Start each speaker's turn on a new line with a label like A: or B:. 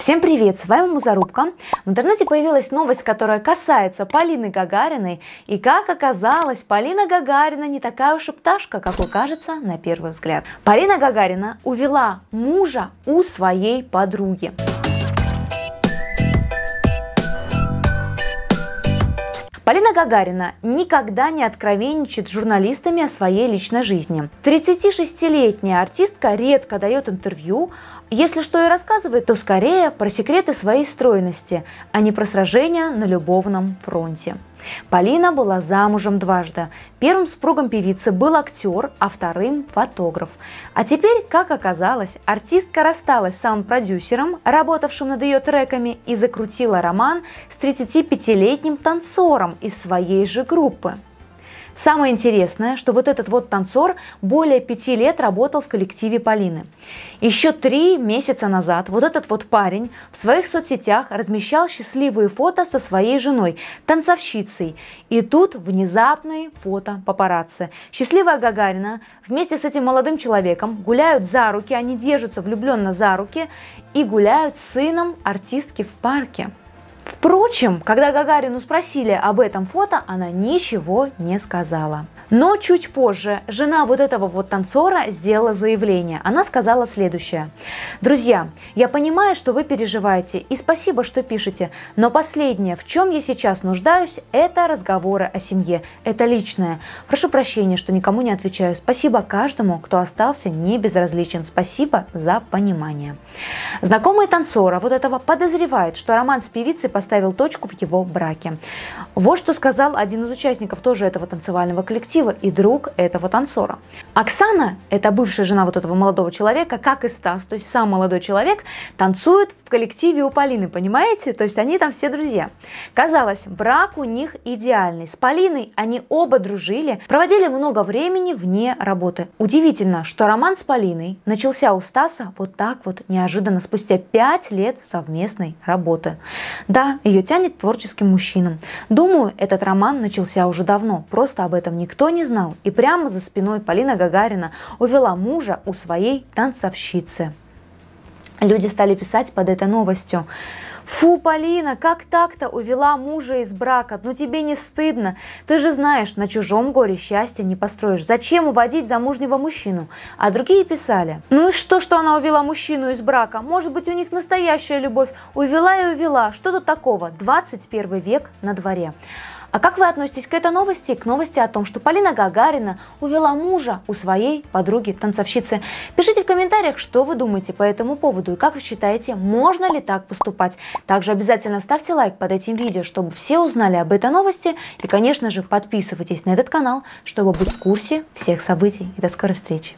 A: Всем привет, с вами Музарубка. В интернете появилась новость, которая касается Полины Гагариной. И как оказалось, Полина Гагарина не такая уж и пташка, какой кажется на первый взгляд. Полина Гагарина увела мужа у своей подруги. Полина Гагарина никогда не откровенничает с журналистами о своей личной жизни. 36-летняя артистка редко дает интервью, если что и рассказывает, то скорее про секреты своей стройности, а не про сражения на любовном фронте. Полина была замужем дважды. Первым супругом певицы был актер, а вторым – фотограф. А теперь, как оказалось, артистка рассталась с саунд-продюсером, работавшим над ее треками, и закрутила роман с 35-летним танцором из своей же группы. Самое интересное, что вот этот вот танцор более пяти лет работал в коллективе Полины. Еще три месяца назад вот этот вот парень в своих соцсетях размещал счастливые фото со своей женой, танцовщицей. И тут внезапные фото папарацци. Счастливая Гагарина вместе с этим молодым человеком гуляют за руки, они держатся влюбленно за руки и гуляют с сыном артистки в парке. Впрочем, когда Гагарину спросили об этом фото, она ничего не сказала. Но чуть позже жена вот этого вот танцора сделала заявление. Она сказала следующее. «Друзья, я понимаю, что вы переживаете, и спасибо, что пишете, но последнее, в чем я сейчас нуждаюсь, это разговоры о семье, это личное. Прошу прощения, что никому не отвечаю. Спасибо каждому, кто остался не безразличен. Спасибо за понимание». Знакомые танцора вот этого подозревают, что роман с певицей по поставил точку в его браке. Вот что сказал один из участников тоже этого танцевального коллектива и друг этого танцора. Оксана, это бывшая жена вот этого молодого человека, как и Стас, то есть сам молодой человек, танцует в коллективе у Полины, понимаете? То есть они там все друзья. Казалось, брак у них идеальный. С Полиной они оба дружили, проводили много времени вне работы. Удивительно, что роман с Полиной начался у Стаса вот так вот неожиданно, спустя 5 лет совместной работы. Да, да, ее тянет творческим мужчинам. Думаю, этот роман начался уже давно, просто об этом никто не знал. И прямо за спиной Полина Гагарина увела мужа у своей танцовщицы. Люди стали писать под этой новостью. Фу, Полина, как так-то увела мужа из брака? Ну тебе не стыдно? Ты же знаешь, на чужом горе счастья не построишь. Зачем уводить замужнего мужчину? А другие писали. Ну и что, что она увела мужчину из брака? Может быть, у них настоящая любовь. Увела и увела. Что тут такого? 21 век на дворе. А как вы относитесь к этой новости? К новости о том, что Полина Гагарина увела мужа у своей подруги-танцовщицы. Пишите в комментариях, что вы думаете по этому поводу и как вы считаете, можно ли так поступать. Также обязательно ставьте лайк под этим видео, чтобы все узнали об этой новости. И, конечно же, подписывайтесь на этот канал, чтобы быть в курсе всех событий. И до скорой встречи!